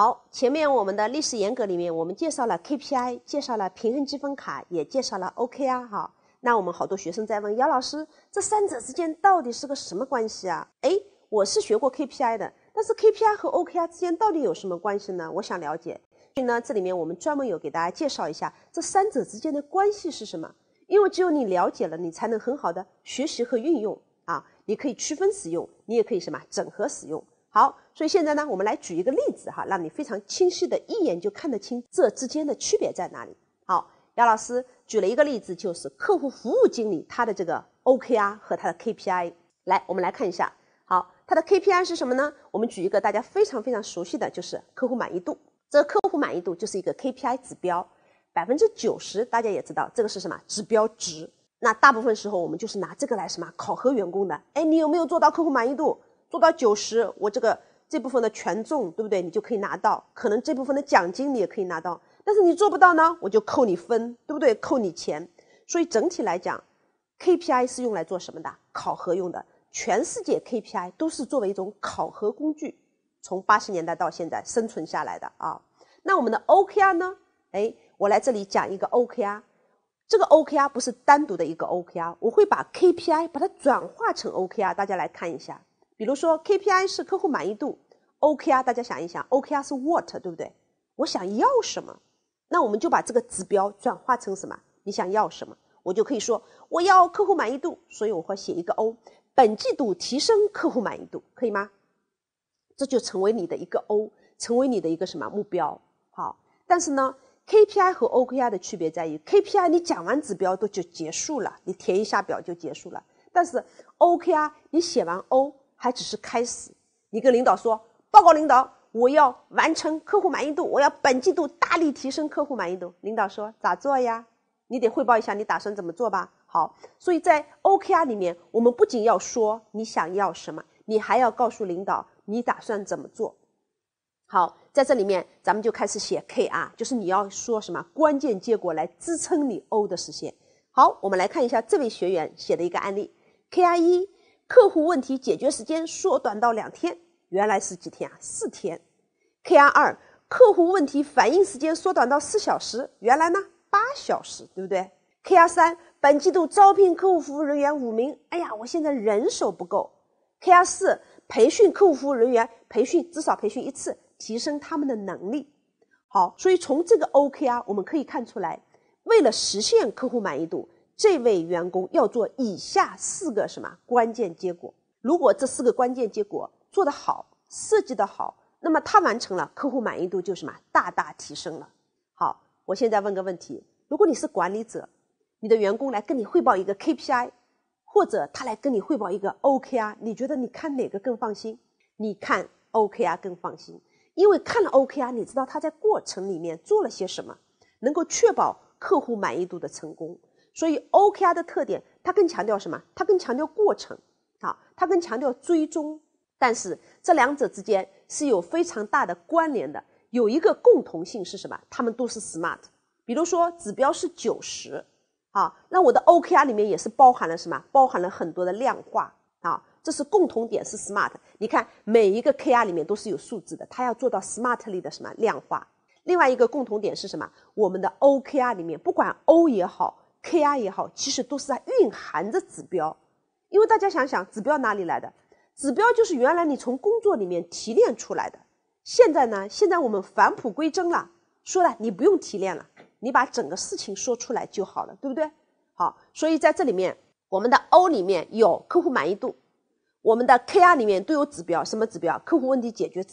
好，前面我们的历史严格里面，我们介绍了 KPI，介绍了平衡积分卡，也介绍了 OKR。哈。那我们好多学生在问姚老师，这三者之间到底是个什么关系啊？哎，我是学过 KPI 的，但是 KPI 和 OKR 之间到底有什么关系呢？我想了解。所以呢，这里面我们专门有给大家介绍一下这三者之间的关系是什么。因为只有你了解了，你才能很好的学习和运用啊，你可以区分使用，你也可以什么整合使用。好，所以现在呢，我们来举一个例子哈，让你非常清晰的，一眼就看得清这之间的区别在哪里。好，杨老师举了一个例子，就是客户服务经理他的这个 OKR 和他的 KPI。来，我们来看一下。好，他的 KPI 是什么呢？我们举一个大家非常非常熟悉的就是客户满意度。这个客户满意度就是一个 KPI 指标，百分之九十大家也知道这个是什么指标值。那大部分时候我们就是拿这个来什么考核员工的。哎，你有没有做到客户满意度？做到九十，我这个这部分的权重，对不对？你就可以拿到，可能这部分的奖金你也可以拿到。但是你做不到呢，我就扣你分，对不对？扣你钱。所以整体来讲，KPI 是用来做什么的？考核用的。全世界 KPI 都是作为一种考核工具，从八十年代到现在生存下来的啊。那我们的 OKR 呢？哎，我来这里讲一个 OKR。这个 OKR 不是单独的一个 OKR，我会把 KPI 把它转化成 OKR，大家来看一下。比如说 KPI 是客户满意度 OKR，大家想一想 OKR 是 what，对不对？我想要什么？那我们就把这个指标转化成什么？你想要什么？我就可以说我要客户满意度，所以我会写一个 O，本季度提升客户满意度，可以吗？这就成为你的一个 O，成为你的一个什么目标？好，但是呢，KPI 和 OKR 的区别在于 KPI 你讲完指标都就结束了，你填一下表就结束了，但是 OKR 你写完 O。还只是开始，你跟领导说报告，领导，我要完成客户满意度，我要本季度大力提升客户满意度。领导说咋做呀？你得汇报一下你打算怎么做吧。好，所以在 OKR 里面，我们不仅要说你想要什么，你还要告诉领导你打算怎么做。好，在这里面咱们就开始写 KR，就是你要说什么关键结果来支撑你 O 的实现。好，我们来看一下这位学员写的一个案例，KR 一。客户问题解决时间缩短到两天，原来是几天啊？四天。K R 二，客户问题反应时间缩短到四小时，原来呢八小时，对不对？K R 三，本季度招聘客户服务人员五名，哎呀，我现在人手不够。K R 四，培训客户服务人员，培训至少培训一次，提升他们的能力。好，所以从这个 O K R 我们可以看出来，为了实现客户满意度。这位员工要做以下四个什么关键结果？如果这四个关键结果做得好，设计得好，那么他完成了，客户满意度就什么大大提升了。好，我现在问个问题：如果你是管理者，你的员工来跟你汇报一个 KPI，或者他来跟你汇报一个 OKR，你觉得你看哪个更放心？你看 OKR 更放心，因为看了 OKR，你知道他在过程里面做了些什么，能够确保客户满意度的成功。所以 OKR 的特点，它更强调什么？它更强调过程，啊，它更强调追踪。但是这两者之间是有非常大的关联的，有一个共同性是什么？它们都是 SMART。比如说指标是九十，好，那我的 OKR 里面也是包含了什么？包含了很多的量化，啊，这是共同点是 SMART。你看每一个 KR 里面都是有数字的，它要做到 SMART 里的什么量化。另外一个共同点是什么？我们的 OKR 里面不管 O 也好。K R 也好，其实都是在蕴含着指标，因为大家想想，指标哪里来的？指标就是原来你从工作里面提炼出来的。现在呢，现在我们返璞归真了，说了你不用提炼了，你把整个事情说出来就好了，对不对？好，所以在这里面，我们的 O 里面有客户满意度，我们的 K R 里面都有指标，什么指标？客户问题解决时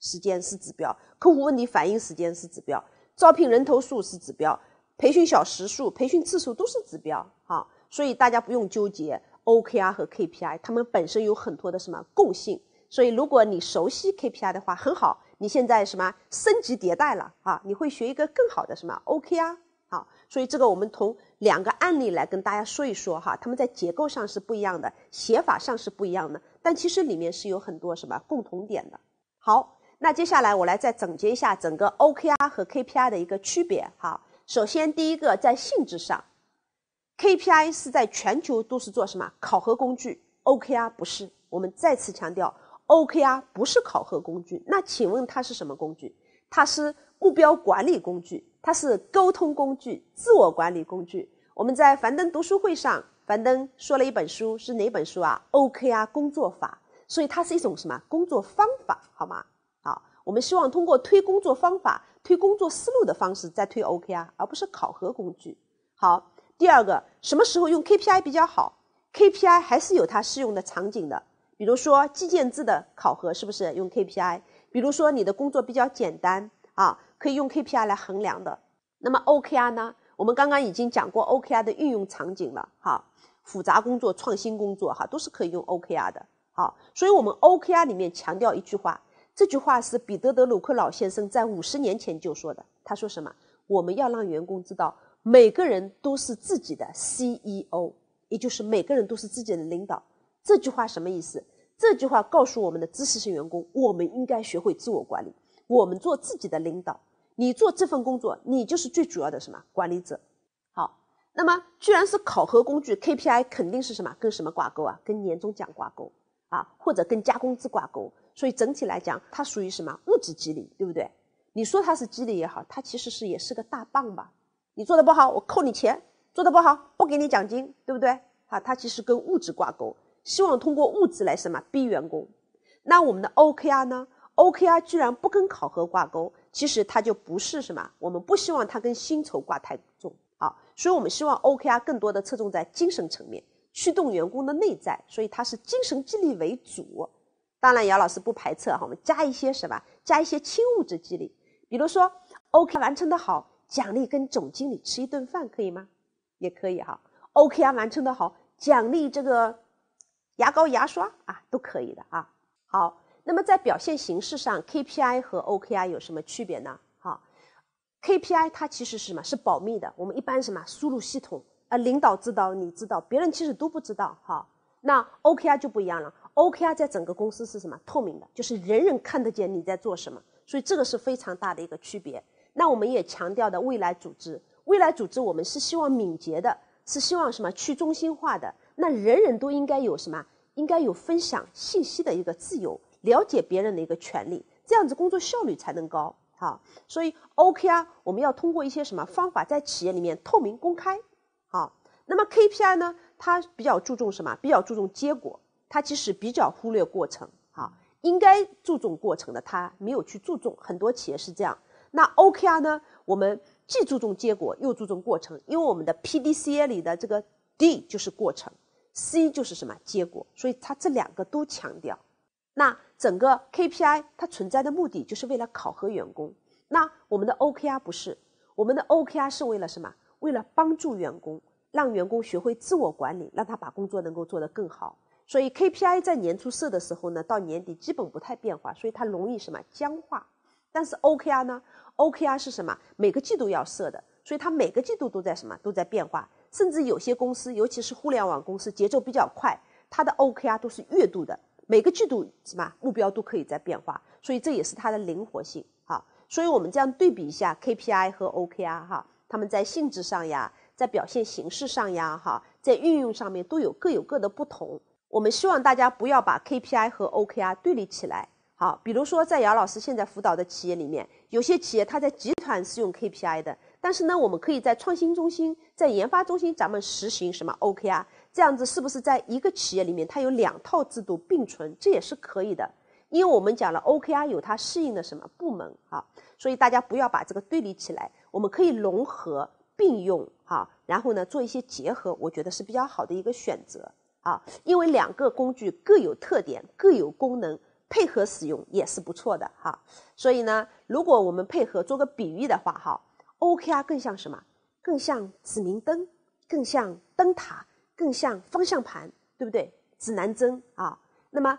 时间是指标，客户问题反映时间是指标，招聘人头数是指标。培训小时数、培训次数都是指标，啊，所以大家不用纠结 OKR 和 KPI，它们本身有很多的什么共性。所以如果你熟悉 KPI 的话，很好。你现在什么升级迭代了啊？你会学一个更好的什么 OKR？好，所以这个我们从两个案例来跟大家说一说哈，他们在结构上是不一样的，写法上是不一样的，但其实里面是有很多什么共同点的。好，那接下来我来再总结一下整个 OKR 和 KPI 的一个区别，哈。首先，第一个在性质上，KPI 是在全球都是做什么考核工具？OKR 不是。我们再次强调，OKR 不是考核工具。那请问它是什么工具？它是目标管理工具，它是沟通工具，自我管理工具。我们在樊登读书会上，樊登说了一本书，是哪本书啊？OKR 工作法。所以它是一种什么工作方法？好吗？我们希望通过推工作方法、推工作思路的方式再推 OKR，而不是考核工具。好，第二个，什么时候用 KPI 比较好？KPI 还是有它适用的场景的，比如说计件制的考核是不是用 KPI？比如说你的工作比较简单啊，可以用 KPI 来衡量的。那么 OKR 呢？我们刚刚已经讲过 OKR 的运用场景了，哈，复杂工作、创新工作，哈，都是可以用 OKR 的。好，所以我们 OKR 里面强调一句话。这句话是彼得·德鲁克老先生在五十年前就说的。他说什么？我们要让员工知道，每个人都是自己的 CEO，也就是每个人都是自己的领导。这句话什么意思？这句话告诉我们的知识型员工，我们应该学会自我管理，我们做自己的领导。你做这份工作，你就是最主要的什么管理者？好，那么居然是考核工具 KPI，肯定是什么跟什么挂钩啊？跟年终奖挂钩啊，或者跟加工资挂钩？所以整体来讲，它属于什么物质激励，对不对？你说它是激励也好，它其实是也是个大棒吧。你做的不好，我扣你钱；做的不好，不给你奖金，对不对？好，它其实跟物质挂钩，希望通过物质来什么逼员工。那我们的 OKR 呢？OKR 居然不跟考核挂钩，其实它就不是什么我们不希望它跟薪酬挂太重啊。所以我们希望 OKR 更多的侧重在精神层面，驱动员工的内在，所以它是精神激励为主。当然，姚老师不排斥哈，我们加一些什么？加一些轻物质激励，比如说 OK 完成的好，奖励跟总经理吃一顿饭可以吗？也可以哈。OKR 完成的好，奖励这个牙膏牙刷啊，都可以的啊。好，那么在表现形式上，KPI 和 OKR 有什么区别呢？好 k p i 它其实是什么？是保密的，我们一般什么输入系统啊，领导知道，你知道，别人其实都不知道。哈，那 OKR 就不一样了。OKR 在整个公司是什么透明的，就是人人看得见你在做什么，所以这个是非常大的一个区别。那我们也强调的未来组织，未来组织我们是希望敏捷的，是希望什么去中心化的，那人人都应该有什么，应该有分享信息的一个自由，了解别人的一个权利，这样子工作效率才能高。好，所以 OKR 我们要通过一些什么方法在企业里面透明公开。好，那么 KPI 呢，它比较注重什么？比较注重结果。它其实比较忽略过程，好，应该注重过程的，它没有去注重。很多企业是这样。那 OKR 呢？我们既注重结果，又注重过程，因为我们的 PDCA 里的这个 D 就是过程，C 就是什么结果，所以它这两个都强调。那整个 KPI 它存在的目的就是为了考核员工。那我们的 OKR 不是，我们的 OKR 是为了什么？为了帮助员工，让员工学会自我管理，让他把工作能够做得更好。所以 KPI 在年初设的时候呢，到年底基本不太变化，所以它容易什么僵化。但是 OKR 呢，OKR 是什么？每个季度要设的，所以它每个季度都在什么都在变化。甚至有些公司，尤其是互联网公司，节奏比较快，它的 OKR 都是月度的，每个季度什么目标都可以在变化。所以这也是它的灵活性好，所以我们这样对比一下 KPI 和 OKR 哈，他们在性质上呀，在表现形式上呀哈，在运用上面都有各有各的不同。我们希望大家不要把 KPI 和 OKR 对立起来。好，比如说在姚老师现在辅导的企业里面，有些企业它在集团是用 KPI 的，但是呢，我们可以在创新中心、在研发中心，咱们实行什么 OKR？这样子是不是在一个企业里面它有两套制度并存？这也是可以的，因为我们讲了 OKR 有它适应的什么部门啊？所以大家不要把这个对立起来，我们可以融合并用啊，然后呢做一些结合，我觉得是比较好的一个选择。啊，因为两个工具各有特点，各有功能，配合使用也是不错的哈。所以呢，如果我们配合做个比喻的话，哈，OKR 更像什么？更像指明灯，更像灯塔，更像方向盘，对不对？指南针啊。那么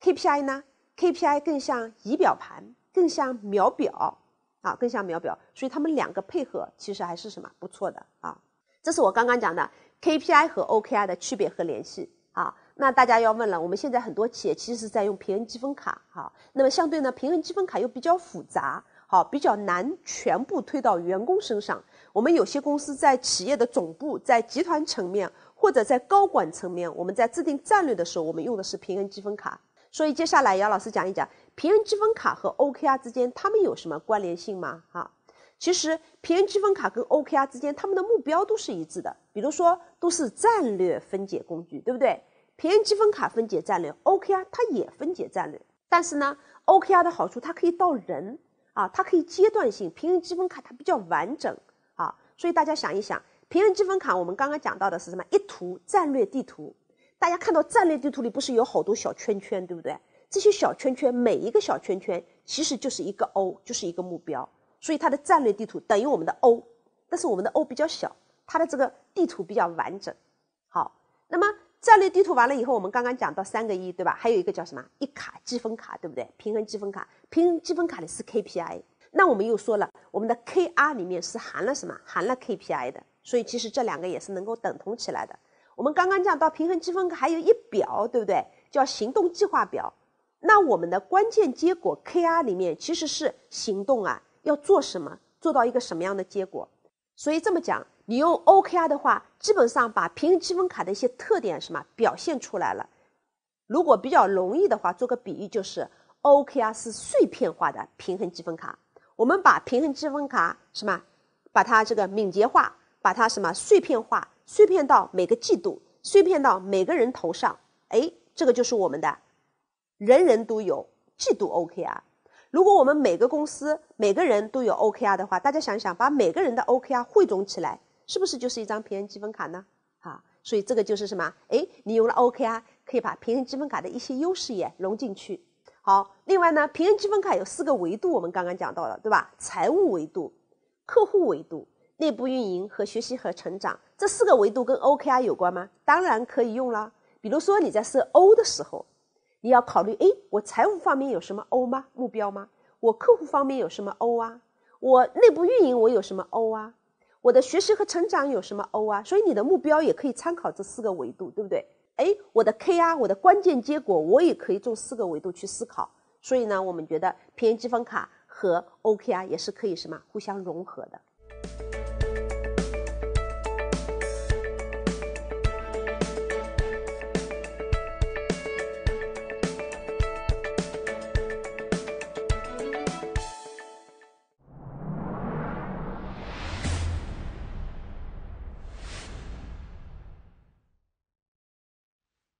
KPI 呢？KPI 更像仪表盘，更像秒表啊，更像秒表。所以他们两个配合，其实还是什么不错的啊。这是我刚刚讲的。KPI 和 OKR 的区别和联系啊，那大家要问了，我们现在很多企业其实是在用平衡积分卡，哈，那么相对呢，平衡积分卡又比较复杂，好，比较难全部推到员工身上。我们有些公司在企业的总部、在集团层面或者在高管层面，我们在制定战略的时候，我们用的是平衡积分卡。所以接下来姚老师讲一讲平衡积分卡和 OKR 之间他们有什么关联性吗？哈？其实，平衡积分卡跟 OKR 之间，他们的目标都是一致的。比如说，都是战略分解工具，对不对？平衡积分卡分解战略，OKR 它也分解战略。但是呢，OKR 的好处，它可以到人啊，它可以阶段性。平衡积分卡它比较完整啊，所以大家想一想，平衡积分卡我们刚刚讲到的是什么？一图战略地图。大家看到战略地图里不是有好多小圈圈，对不对？这些小圈圈每一个小圈圈其实就是一个 O，就是一个目标。所以它的战略地图等于我们的 O，但是我们的 O 比较小，它的这个地图比较完整。好，那么战略地图完了以后，我们刚刚讲到三个一，对吧？还有一个叫什么？一卡积分卡，对不对？平衡积分卡，平衡积分卡里是 KPI。那我们又说了，我们的 KR 里面是含了什么？含了 KPI 的。所以其实这两个也是能够等同起来的。我们刚刚讲到平衡积分卡还有一表，对不对？叫行动计划表。那我们的关键结果 KR 里面其实是行动啊。要做什么，做到一个什么样的结果？所以这么讲，你用 OKR 的话，基本上把平衡积分卡的一些特点什么表现出来了。如果比较容易的话，做个比喻，就是 OKR 是碎片化的平衡积分卡。我们把平衡积分卡什么，把它这个敏捷化，把它什么碎片化，碎片到每个季度，碎片到每个人头上。哎，这个就是我们的，人人都有季度 OKR。如果我们每个公司每个人都有 OKR 的话，大家想想，把每个人的 OKR 汇总起来，是不是就是一张平衡积分卡呢？啊，所以这个就是什么？哎，你用了 OKR，可以把平衡积分卡的一些优势也融进去。好，另外呢，平衡积分卡有四个维度，我们刚刚讲到了，对吧？财务维度、客户维度、内部运营和学习和成长这四个维度跟 OKR 有关吗？当然可以用了。比如说你在设 O 的时候。你要考虑，哎，我财务方面有什么 O 吗？目标吗？我客户方面有什么 O 啊？我内部运营我有什么 O 啊？我的学习和成长有什么 O 啊？所以你的目标也可以参考这四个维度，对不对？哎，我的 KR，我的关键结果，我也可以从四个维度去思考。所以呢，我们觉得平安积分卡和 OKR 也是可以什么互相融合的。